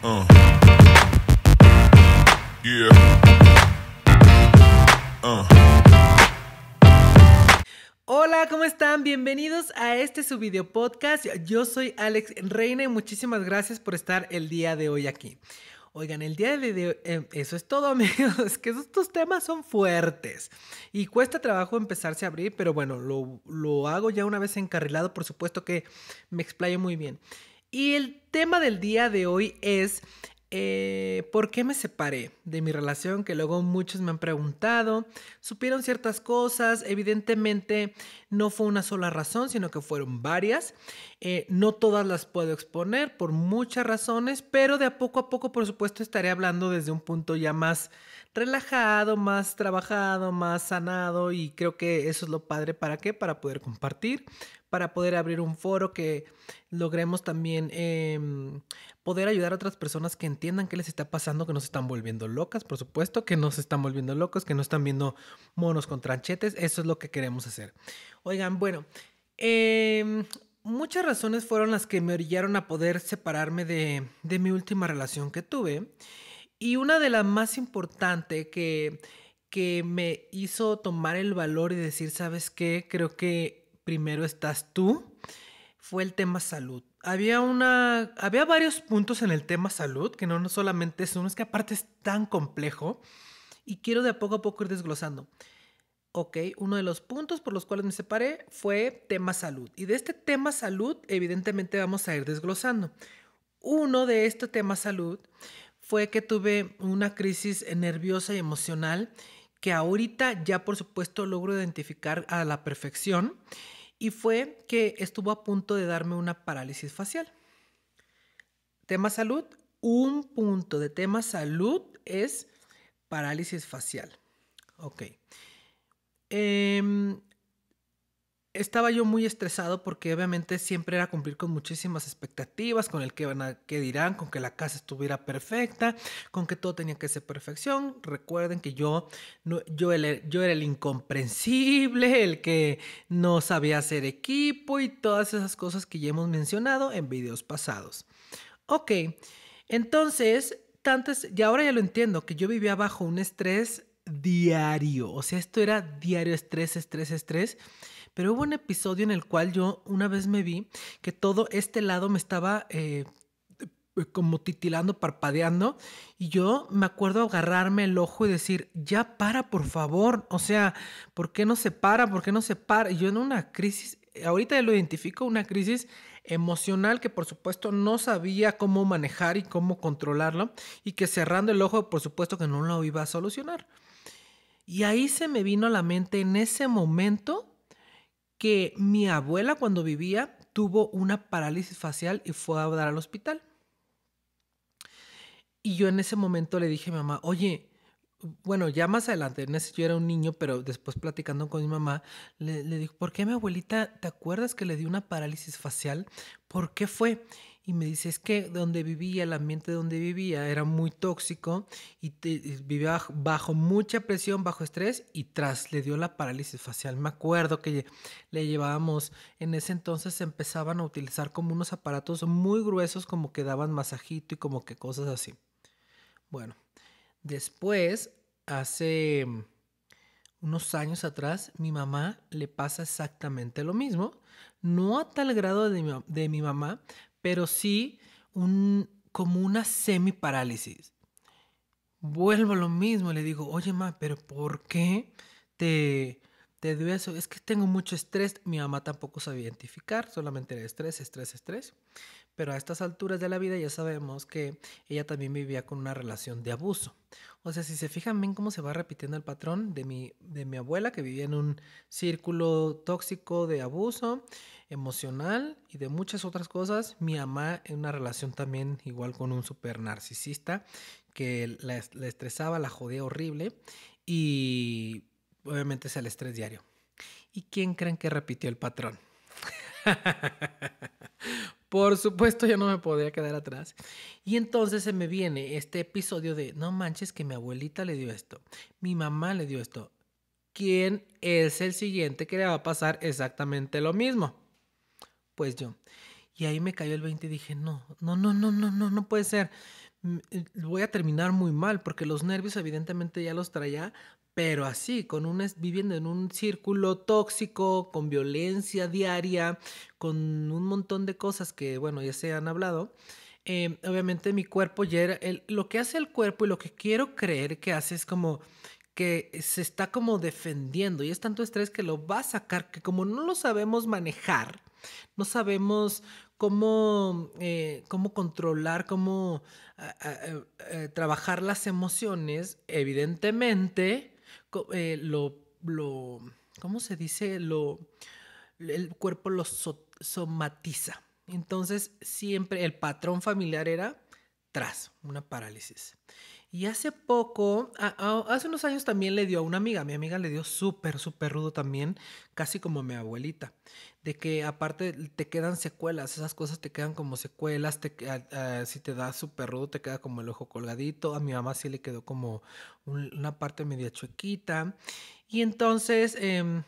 Uh, Hola, ¿cómo están? Bienvenidos a este su video podcast. Yo soy Alex Reina y muchísimas gracias por estar el día de hoy aquí. Oigan, el día de hoy, em, eso es todo, amigos, es que estos temas son fuertes y cuesta trabajo empezarse a abrir, pero bueno, lo, lo hago ya una vez encarrilado, por supuesto que me explayo muy bien. Y el tema del día de hoy es eh, por qué me separé de mi relación, que luego muchos me han preguntado. Supieron ciertas cosas, evidentemente no fue una sola razón, sino que fueron varias. Eh, no todas las puedo exponer por muchas razones, pero de a poco a poco, por supuesto, estaré hablando desde un punto ya más relajado, más trabajado, más sanado y creo que eso es lo padre para qué, para poder compartir para poder abrir un foro que logremos también em, poder ayudar a otras personas que entiendan qué les está pasando, que no se están volviendo locas, por supuesto, que no se están volviendo locos, que no están viendo monos con tranchetes. Eso es lo que queremos hacer. Oigan, bueno, em, muchas razones fueron las que me orillaron a poder separarme de, mi última relación que tuve. Y una de las más importantes que, que me hizo tomar el valor y decir, ¿sabes qué? Creo que primero estás tú, fue el tema salud. Había, una, había varios puntos en el tema salud, que no, solamente es uno, es que aparte es tan complejo y quiero de a poco a poco ir desglosando. Ok, uno de los puntos por los cuales me separé fue tema salud. Y de este tema salud, evidentemente vamos a ir desglosando. Uno de estos temas salud fue que tuve una crisis nerviosa y emocional que ahorita ya por supuesto logro identificar a la perfección y fue que estuvo a punto de darme una parálisis facial. Tema salud, un punto de tema salud es parálisis facial. Ok. Eh, estaba yo muy estresado porque obviamente siempre era cumplir con muchísimas expectativas, con el que van a dirán, con que la casa estuviera perfecta, con que todo tenía que ser perfección. Recuerden que yo no, yo, yo era el incomprensible, el que no sabía hacer equipo y todas esas cosas que ya hemos mencionado en videos pasados. Ok, entonces, tantas, y ahora ya lo entiendo, que yo vivía bajo un estrés diario, o sea, esto era diario estrés, estrés, estrés. Pero hubo un episodio en el cual yo una vez me vi que todo este lado me estaba... Eh, eh, como titilando, parpadeando, y yo me acuerdo agarrarme el ojo y decir, ya para, por favor, o sea, ¿por qué no se para? ¿Por qué no se para? Y yo en una crisis, eh, ahorita ya lo identifico, una crisis emocional que por supuesto no sabía cómo manejar y cómo controlarlo, y que cerrando el ojo, por supuesto que no lo iba a solucionar. Y ahí se me vino a la mente en ese momento que mi abuela cuando vivía tuvo una parálisis facial y fue a dar al hospital. Y yo en ese momento le dije a mi mamá, oye, bueno, ya más adelante, en yo era un niño, pero después platicando con mi mamá, le, le dijo, ¿por qué mi abuelita, te acuerdas que le dio una parálisis facial? ¿Por qué fue? y me dice, es que donde vivía, el ambiente donde vivía era muy tóxico y, vivía bajo mucha presión, bajo estrés y tras le dio la parálisis facial. Me acuerdo que le llevábamos, en ese entonces empezaban a utilizar como unos aparatos muy gruesos como que daban masajito y como que cosas así. Bueno, después, hace unos años atrás, mi mamá le pasa exactamente lo mismo. No a tal grado de mi, de mi mamá, pero sí un, como una semi-parálisis. Vuelvo a lo mismo, le digo, oye, ma, pero ¿por qué te, te dio eso? Es que tengo mucho estrés. Mi mamá tampoco sabe identificar, solamente era estrés, estrés, estrés. Pero a estas alturas de la vida ya sabemos que ella también vivía con una relación de abuso. O sea, si se fijan bien cómo se va repitiendo el patrón de mi, de mi abuela que vivía en un círculo tóxico de abuso, emocional y de muchas otras cosas. Mi mamá en una relación también igual con un super narcisista que la, estresaba, la jodía horrible y obviamente es el estrés diario. ¿Y quién creen que repitió el patrón? Por supuesto, yo no me podía quedar atrás. Y entonces se me viene este episodio de, no manches que mi abuelita le dio esto, mi mamá le dio esto. ¿Quién es el siguiente que le va a pasar exactamente lo mismo? pues yo. Y ahí me cayó el 20 y dije, no, no, no, no, no, no, no puede ser. Eh, voy a terminar muy mal porque los nervios evidentemente ya los traía, pero así, con un, viviendo en un círculo tóxico, con violencia diaria, con un montón de cosas que, bueno, ya se han hablado. Em, obviamente mi cuerpo lo que hace el cuerpo y lo que quiero creer que hace es como que se está como defendiendo y es tanto estrés que lo va a sacar, que como no lo sabemos manejar, no sabemos cómo, eh, cómo controlar, cómo trabajar las emociones, evidentemente, eh, lo, lo, ¿cómo se dice? Lo, el cuerpo lo somatiza. Entonces, siempre el patrón familiar era tras una parálisis. Y hace poco, hace unos años también le dio a una amiga, mi amiga le dio súper, súper rudo también, casi como a mi abuelita, de que aparte te quedan secuelas, esas cosas te quedan como secuelas, si te da súper rudo te queda como el ojo colgadito, a mi mamá sí le quedó como una parte media chuequita. Y entonces... Em,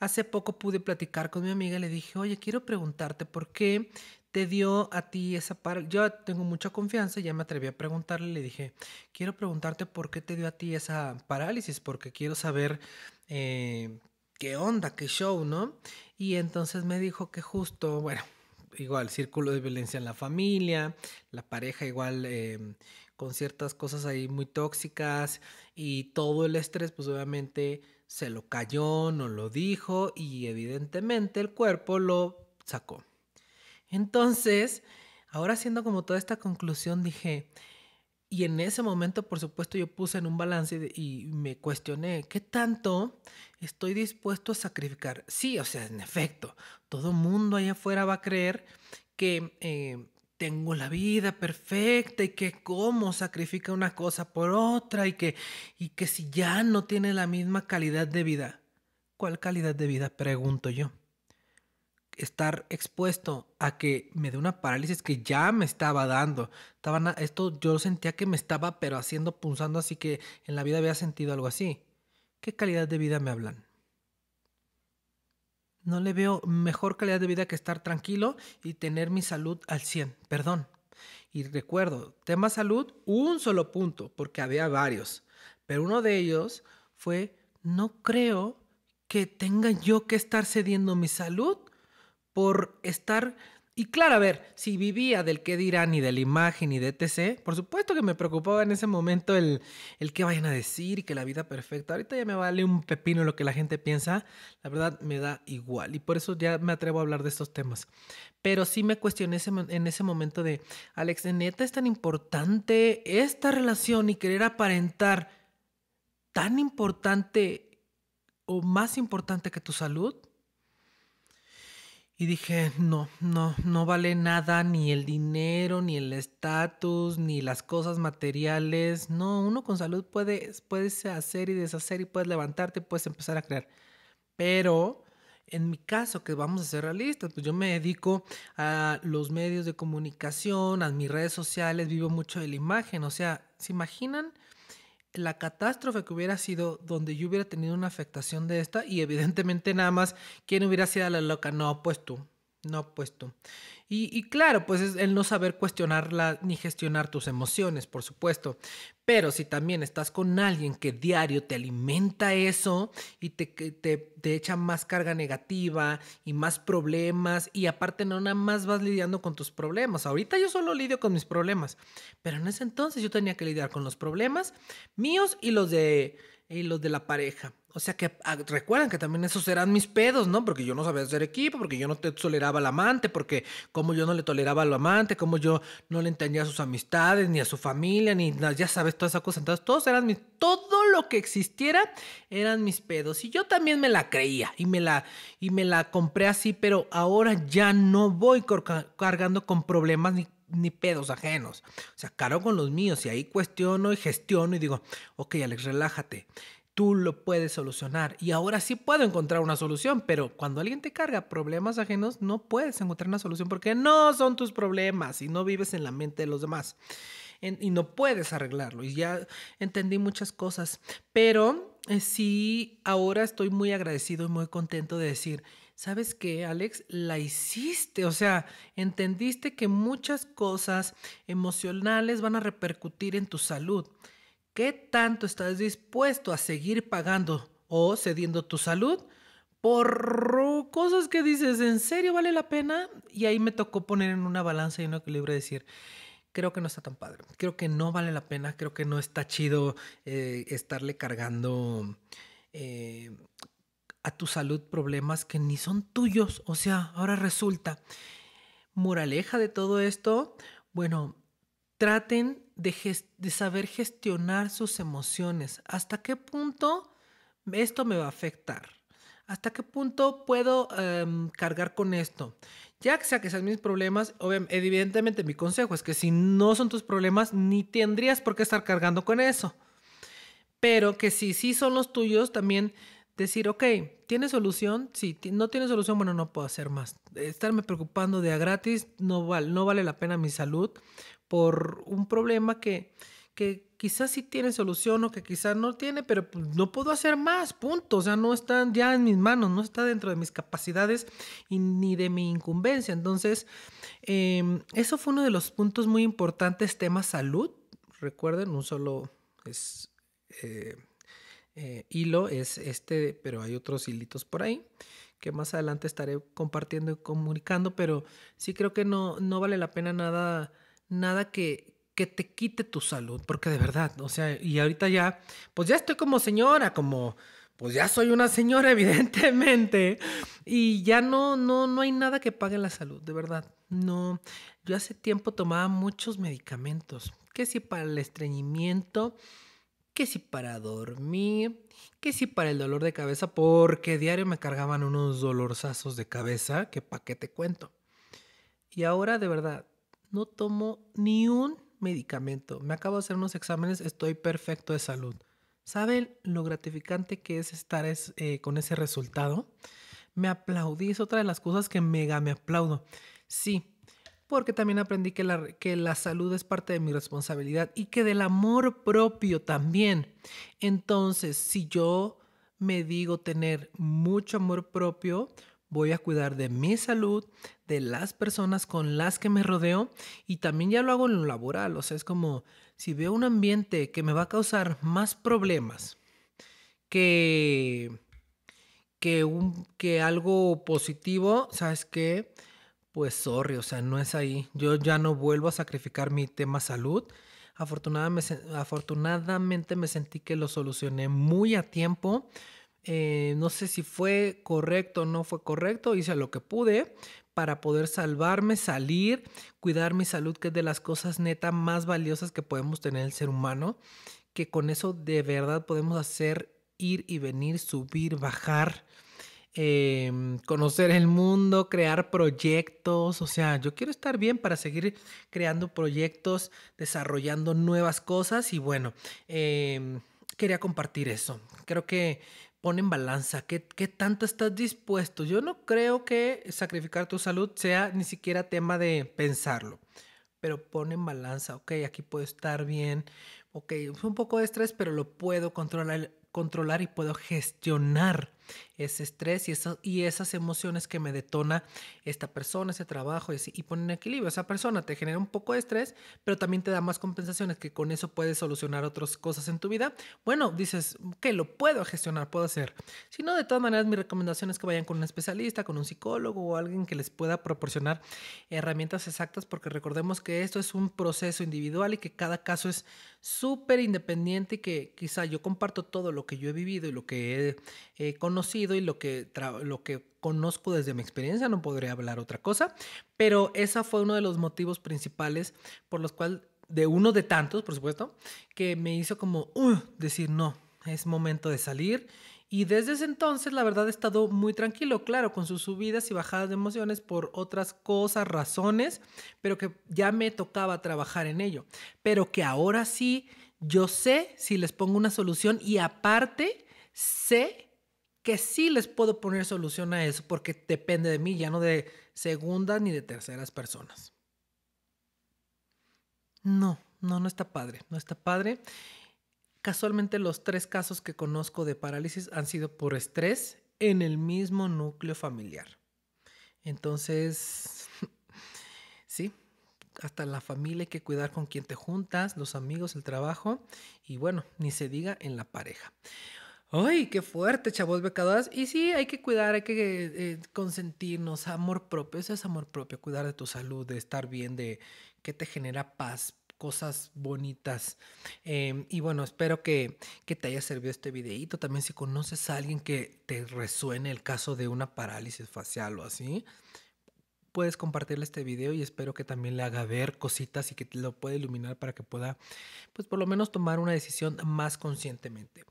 hace poco pude platicar con mi amiga y le dije, oye, quiero preguntarte por qué te dio a ti esa parálisis, Yo tengo mucha confianza, ya me atreví a preguntarle, le dije, quiero preguntarte por qué te dio a ti esa parálisis, porque quiero saber eh, qué onda, qué show, ¿no? Y entonces me dijo que justo, bueno, igual, círculo de violencia en la familia, la pareja igual eh, con ciertas cosas ahí muy tóxicas y todo el estrés, pues obviamente se lo cayó, no lo dijo y evidentemente el cuerpo lo sacó. Entonces, ahora haciendo como toda esta conclusión, dije, y en ese momento, por supuesto, yo puse en un balance y me cuestioné, ¿qué tanto estoy dispuesto a sacrificar? Sí, o sea, en efecto, todo mundo allá afuera va a creer que eh, tengo la vida perfecta y que cómo sacrifica una cosa por otra y que, y que si ya no tiene la misma calidad de vida. ¿Cuál calidad de vida? Pregunto yo estar expuesto a que me dé una parálisis que ya me estaba dando. estaba esto yo sentía que me estaba pero haciendo punzando, así que en la vida había sentido algo así. ¿Qué calidad de vida me hablan? No le veo mejor calidad de vida que estar tranquilo y tener mi salud al 100, perdón. Y recuerdo, tema salud, un solo punto, porque había varios, pero uno de ellos fue, no creo que tenga yo que estar cediendo mi salud por estar... Y claro, a ver, si vivía del qué dirán y de la imagen y de etc., por supuesto que me preocupaba en ese momento el, el qué vayan a decir y que la vida perfecta. Ahorita ya me vale un pepino lo que la gente piensa, la verdad me da igual y por eso ya me atrevo a hablar de estos temas. Pero sí me cuestioné en ese momento de, Alex, neta es tan importante esta relación y querer aparentar tan importante o más importante que tu salud? Y dije, no, no, no vale nada ni el dinero, ni el estatus, ni las cosas materiales. No, uno con salud puede, hacer y deshacer y puedes levantarte y puedes empezar a crear. Pero en mi caso, que vamos a ser realistas, pues yo me dedico a los medios de comunicación, a mis redes sociales, vivo mucho de la imagen. O sea, ¿se imaginan? la catástrofe que hubiera sido donde yo hubiera tenido una afectación de esta y evidentemente nada más, ¿quién hubiera sido la loca? No, pues tú. No, pues tú. Y, claro, pues es el no saber cuestionarla ni gestionar tus emociones, por supuesto. Pero si también estás con alguien que diario te alimenta eso y te, te, te echa más carga negativa y más problemas y aparte no nada más vas lidiando con tus problemas. Ahorita yo solo lidio con mis problemas, pero en ese entonces yo tenía que lidiar con los problemas míos y los de, y los de la pareja. O sea que ah, recuerdan que también esos eran mis pedos, ¿no? Porque yo no sabía hacer equipo, porque yo no te toleraba al amante, porque como yo no le toleraba al amante, como yo no le entendía a sus amistades, ni a su familia, ni ya sabes, toda esa cosa. Entonces, todos eran mis, todo lo que existiera eran mis pedos. Y yo también me la creía y me la, y me la compré así, pero ahora ya no voy cargando con problemas ni ni pedos ajenos. O sea, cargo con los míos y ahí cuestiono y gestiono y digo, ok Alex, relájate tú lo puedes solucionar. Y ahora sí puedo encontrar una solución, pero cuando alguien te carga problemas ajenos, no puedes encontrar una solución porque no son tus problemas y no vives en la mente de los demás. y no puedes arreglarlo. Y ya entendí muchas cosas, pero eh, sí, ahora estoy muy agradecido y muy contento de decir, ¿sabes qué, Alex? La hiciste, o sea, entendiste que muchas cosas emocionales van a repercutir en tu salud. ¿Qué tanto estás dispuesto a seguir pagando o cediendo tu salud por cosas que dices, ¿en serio vale la pena? Y ahí me tocó poner en una balanza y un equilibrio decir, creo que no está tan padre, creo que no vale la pena, creo que no está chido eh, estarle cargando eh, a tu salud problemas que ni son tuyos. O sea, ahora resulta, moraleja de todo esto, bueno, traten de, saber gestionar sus emociones. ¿Hasta qué punto esto me va a afectar? ¿Hasta qué punto puedo em, cargar con esto? Ya que sea que sean mis problemas, evidentemente mi consejo es que si no son tus problemas, ni tendrías por qué estar cargando con eso. Pero que si sí son los tuyos, también decir, ok, ¿tiene solución? Si no tiene solución, bueno, no puedo hacer más. Estarme preocupando de a gratis no, vale, no vale la pena mi salud por un problema que, que quizás sí tiene solución o que quizás no tiene, pero pues, no puedo hacer más, punto. O sea, no están ya en mis manos, no está dentro de mis capacidades y ni de mi incumbencia. Entonces, em, eso fue uno de los puntos muy importantes, tema salud. Recuerden, un solo es... Eh, eh, hilo es este, pero hay otros hilitos por ahí que más adelante estaré compartiendo y comunicando, pero sí creo que no, no vale la pena nada, nada que, que te quite tu salud, porque de verdad, o sea, y ahorita ya, pues ya estoy como señora, como, pues ya soy una señora, evidentemente, y ya no, no, no hay nada que pague la salud, de verdad, no. Yo hace tiempo tomaba muchos medicamentos, que sí para el estreñimiento, que si para dormir, que si para el dolor de cabeza, porque diario me cargaban unos dolorzazos de cabeza que pa' qué te cuento. Y ahora de verdad, no tomo ni un medicamento. Me acabo de hacer unos exámenes, estoy perfecto de salud. ¿Saben lo gratificante que es estar eh, con ese resultado? Me aplaudí, es otra de las cosas que mega me aplaudo. Sí, porque también aprendí que la, que la salud es parte de mi responsabilidad y que del amor propio también. Entonces, si yo me digo tener mucho amor propio, voy a cuidar de mi salud, de las personas con las que me rodeo y también ya lo hago en lo laboral, o sea, es como si veo un ambiente que me va a causar más problemas que que que algo positivo, ¿sabes qué? pues sorry, o sea, no es ahí. Yo ya no vuelvo a sacrificar mi tema salud. Afortunadamente, afortunadamente me sentí que lo solucioné muy a tiempo. Eh, no sé si fue correcto o no fue correcto, hice lo que pude para poder salvarme, salir, cuidar mi salud, que es de las cosas neta más valiosas que podemos tener el ser humano, que con eso de verdad podemos hacer ir y venir, subir, bajar, Em, conocer el mundo, crear proyectos. O sea, yo quiero estar bien para seguir creando proyectos, desarrollando nuevas cosas y bueno, em, quería compartir eso. Creo que pone en balanza ¿qué, tanto estás dispuesto. Yo no creo que sacrificar tu salud sea ni siquiera tema de pensarlo. Pero pone en balanza, ok, aquí puedo estar bien, ok, un poco de estrés, pero lo puedo controlar, controlar y puedo gestionar ese estrés y, y esas emociones que me detona esta persona, ese trabajo, y, y en equilibrio. Esa persona te genera un poco de estrés, pero también te da más compensaciones que con eso puedes solucionar otras cosas en tu vida. Bueno, dices que lo puedo gestionar, puedo hacer. Si no, de todas maneras, mi recomendación es que vayan con un especialista, con un psicólogo o alguien que les pueda proporcionar herramientas exactas, porque recordemos que esto es un proceso individual y que cada caso es súper independiente y que quizá yo comparto todo lo que yo he vivido y lo que he, eh, y lo que, lo que conozco desde mi experiencia, no podría hablar otra cosa, pero ese fue uno de los motivos principales por los cuales, de uno de tantos, por supuesto, que me hizo como decir, no, es momento de salir. Y desde ese entonces, la verdad, he estado muy tranquilo, claro, con sus subidas y bajadas de emociones por otras cosas, razones, pero que ya me tocaba trabajar en ello. Pero que ahora sí, yo sé si les pongo una solución y aparte sé que sí les puedo poner solución a eso porque depende de mí, ya no de segundas ni de terceras personas. No, no, no está padre, no está padre. Casualmente los tres casos que conozco de parálisis han sido por estrés en el mismo núcleo familiar. Entonces, sí, hasta la familia hay que cuidar con quien te juntas, los amigos, el trabajo y bueno, ni se diga en la pareja. ¡Ay, qué fuerte, chavos becadoras! Y sí, hay que cuidar, hay que eh, consentirnos, amor propio, eso es amor propio, cuidar de tu salud, de estar bien, de qué te genera paz, cosas bonitas. Em, y bueno, espero que, te haya servido este videito. También si conoces a alguien que te resuene el caso de una parálisis facial o así, puedes compartirle este video y espero que también le haga ver cositas y que lo pueda iluminar para que pueda, pues por lo menos tomar una decisión más conscientemente.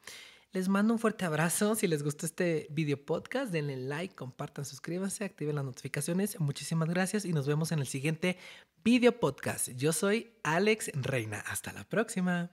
Les mando un fuerte abrazo. Si les gustó este video podcast, denle like, compartan, suscríbanse, activen las notificaciones. Muchísimas gracias y nos vemos en el siguiente video podcast. Yo soy Alex Reina. Hasta la próxima.